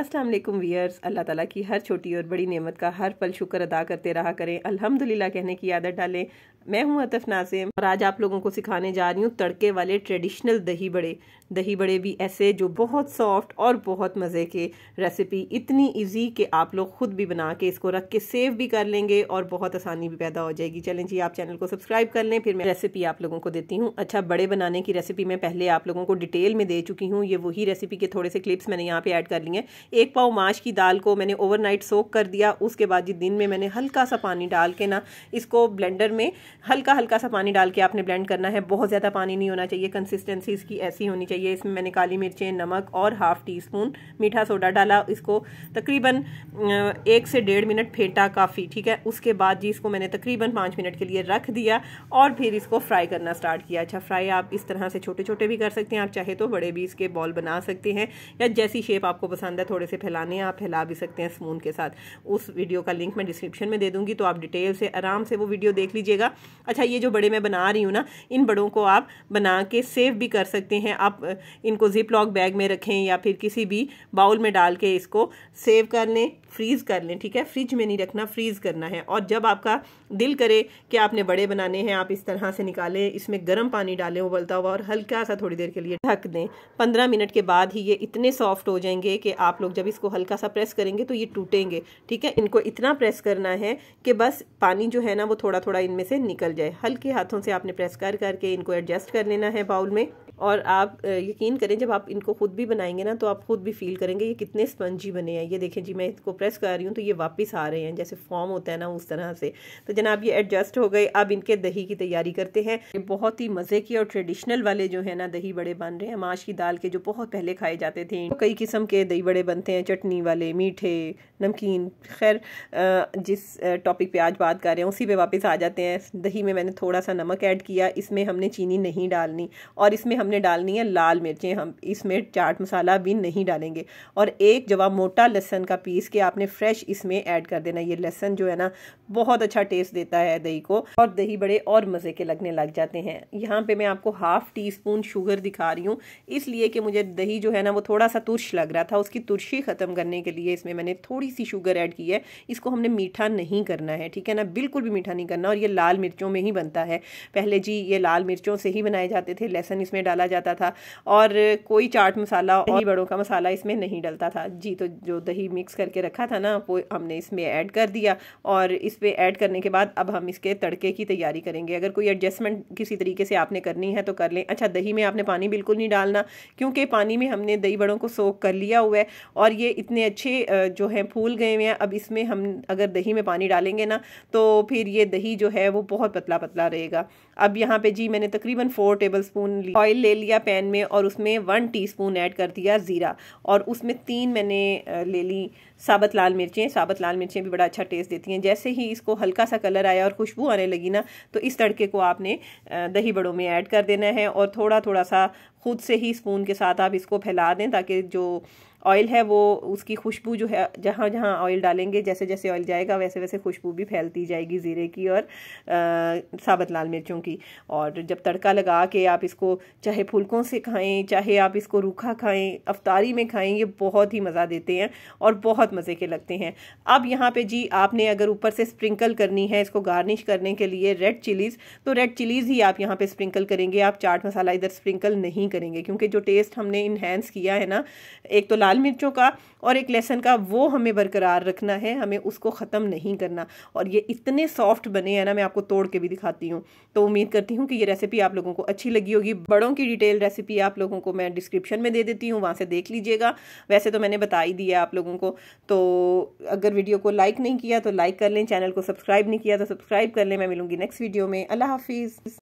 Aslam wears अल्लाह ताला की हर छोटी और बड़ी नेमत का हर पल शुक्र अदा करते रहा करें अल्हम्दुलिल्लाह कहने की आदत डालें मैं हूं अतफ नाजिम और आज आप लोगों को सिखाने जा रही हूं तड़के वाले ट्रेडिशनल दही बड़े दही बड़े भी ऐसे जो बहुत सॉफ्ट और बहुत मज़े के रेसिपी इतनी इजी कि आप लोग ख़ुद भी बना के इसको रख के सेव भी कर लेंगे और बहुत आसानी भी पैदा हो जाएगी चलें जी आप चैनल को सब्सक्राइब कर लें फिर मैं रेसिपी आप लोगों को देती हूँ अच्छा बड़े बनाने की रेसिपी मैं पहले आप लोगों को डिटेल में दे चुकी हूँ ये वही रेसिपी के थोड़े से क्लिप्स मैंने यहाँ पर ऐड कर लिए एक पाव माश की दाल को मैंने ओवरनाइट सोक कर दिया उसके बाद जी दिन में मैंने हल्का सा पानी डाल के ना इसको ब्लेंडर में हल्का हल्का सा पानी डाल के आपने ब्लेंड करना है बहुत ज़्यादा पानी नहीं होना चाहिए कंसिस्टेंसी इसकी ऐसी होनी चाहिए इसमें मैंने काली मिर्चें नमक और हाफ़ टी स्पून मीठा सोडा डाला इसको तकरीबन एक से डेढ़ मिनट फेंटा काफ़ी ठीक है उसके बाद जी इसको मैंने तकरीबन पाँच मिनट के लिए रख दिया और फिर इसको फ्राई करना स्टार्ट किया अच्छा फ्राई आप इस तरह से छोटे छोटे भी कर सकते हैं आप चाहे तो बड़े भी इसके बॉल बना सकते हैं या जैसी शेप आपको पसंद है थोड़े से फैलाने आप फैला भी सकते हैं स्पून के साथ उस वीडियो का लिंक मैं डिस्क्रिप्शन में दे दूंगी तो आप डिटेल से आराम से वो वीडियो देख लीजिएगा अच्छा ये जो बड़े मैं बना रही हूँ ना इन बड़ों को आप बना के सेव भी कर सकते हैं आप इनको जिप लॉक बैग में रखें या फिर किसी भी बाउल में डाल के इसको सेव कर लें फ्रीज़ कर लें ठीक है फ्रिज में नहीं रखना फ्रीज़ करना है और जब आपका दिल करे कि आपने बड़े बनाने हैं आप इस तरह से निकालें इसमें गर्म पानी डालें उबलता हुआ और हल्का सा थोड़ी देर के लिए ढक दें पंद्रह मिनट के बाद ही ये इतने सॉफ्ट हो जाएंगे कि आप लोग जब इसको हल्का सा प्रेस करेंगे तो ये टूटेंगे ठीक है इनको इतना प्रेस करना है कि बस पानी जो है ना वो थोड़ा थोड़ा इनमें से निकल जाए हल्के हाथों से आपने प्रेस कर करके इनको एडजस्ट कर लेना है बाउल में और आप यकीन करें जब आप इनको खुद भी बनाएंगे ना तो आप खुद भी फील करेंगे ये कितने स्पंजी बने हैं ये देखें जी मैं इसको प्रेस कर रही हूँ तो ये वापस आ रहे हैं जैसे फॉर्म होता है ना उस तरह से तो जनाब ये एडजस्ट हो गए अब इनके दही की तैयारी करते हैं ये बहुत ही मज़े की और ट्रेडिशनल वाले जो है ना दही बड़े बन रहे हैं माश की दाल के जो बहुत पहले खाए जाते थे तो कई किस्म के दही बड़े बनते हैं चटनी वाले मीठे नमकीन खैर जिस टॉपिक पे आज बात कर रहे हैं उसी पे वापस आ जाते हैं दही में मैंने थोड़ा सा नमक ऐड किया इसमें हमने चीनी नहीं डालनी और इसमें हमने डालनी है लाल मिर्चें हम इसमें चाट मसाला भी नहीं डालेंगे और एक जवा मोटा लहसन का पीस के आपने फ्रेश इसमें ऐड कर देना ये लहसन जो है ना बहुत अच्छा टेस्ट देता है दही को और दही बड़े और मज़े के लगने लग जाते हैं यहाँ पर मैं आपको हाफ़ टी स्पून शुगर दिखा रही हूँ इसलिए कि मुझे दही जो है ना वो थोड़ा सा तुरश लग रहा था उसकी तुरशी ख़त्म करने के लिए इसमें मैंने थोड़ी सी शुगर ऐड की है इसको हमने मीठा नहीं करना है ठीक है ना बिल्कुल भी मीठा नहीं करना और ये लाल मिर्चों में ही बनता है पहले जी ये लाल मिर्चों से ही बनाए जाते थे लहसन इसमें डाला जाता था और कोई चाट मसाला और बड़ों का मसाला इसमें नहीं डलता था जी तो जो दही मिक्स करके रखा था ना वो हमने इसमें ऐड कर दिया और इस पर ऐड करने के बाद अब हम इसके तड़के की तैयारी करेंगे अगर कोई एडजस्टमेंट किसी तरीके से आपने करनी है तो कर लें अच्छा दही में आपने पानी बिल्कुल नहीं डालना क्योंकि पानी में हमने दही बड़ों को सोख कर लिया हुआ है और ये इतने अच्छे जो हैं फूल फूल गए हुए हैं अब इसमें हम अगर दही में पानी डालेंगे ना तो फिर ये दही जो है वो बहुत पतला पतला रहेगा अब यहाँ पे जी मैंने तकरीबन फोर टेबल स्पून ऑयल ले लिया पैन में और उसमें वन टी स्पून ऐड कर दिया ज़ीरा और उसमें तीन मैंने ले ली साबत लाल मिर्चें साबत लाल मिर्चें भी बड़ा अच्छा टेस्ट देती हैं जैसे ही इसको हल्का सा कलर आया और खुशबू आने लगी ना तो इस तड़के को आपने दही बड़ों में ऐड कर देना है और थोड़ा थोड़ा सा खुद से ही स्पून के साथ आप इसको फैला दें ताकि जो ऑयल है वो उसकी खुशबू जो है जहाँ जहाँ ऑयल डालेंगे जैसे जैसे ऑयल जाएगा वैसे वैसे खुशबू भी फैलती जाएगी ज़ीरे की और आ, साबत लाल मिर्चों की और जब तड़का लगा के आप इसको चाहे फुलकों से खाएँ चाहे आप इसको रूखा खाएँ अफ्तारी में खाएँ ये बहुत ही मज़ा देते हैं और बहुत मज़े के लगते हैं अब यहाँ पर जी आपने अगर ऊपर से स्प्रिंकल करनी है इसको गार्निश करने के लिए रेड चिलीज़ तो रेड चिलीज़ ही आप यहाँ पर स्प्रिंकल करेंगे आप चाट मसाला इधर स्प्रिंकल नहीं करेंगे क्योंकि जो टेस्ट हमने इन्हेंस किया है ना एक तो लाल लाल मिर्चों का और एक लहसन का वो हमें बरकरार रखना है हमें उसको ख़त्म नहीं करना और ये इतने सॉफ्ट बने हैं ना मैं आपको तोड़ के भी दिखाती हूँ तो उम्मीद करती हूँ कि ये रेसिपी आप लोगों को अच्छी लगी होगी बड़ों की डिटेल रेसिपी आप लोगों को मैं डिस्क्रिप्शन में दे देती हूँ वहाँ से देख लीजिएगा वैसे तो मैंने बता ही दिया आप लोगों को तो अगर वीडियो को लाइक नहीं किया तो लाइक कर लें चैनल को सब्सक्राइब नहीं किया तो सब्सक्राइब कर लें मैं मिलूँगी नेक्स्ट वीडियो में अल्लाह हाफिज़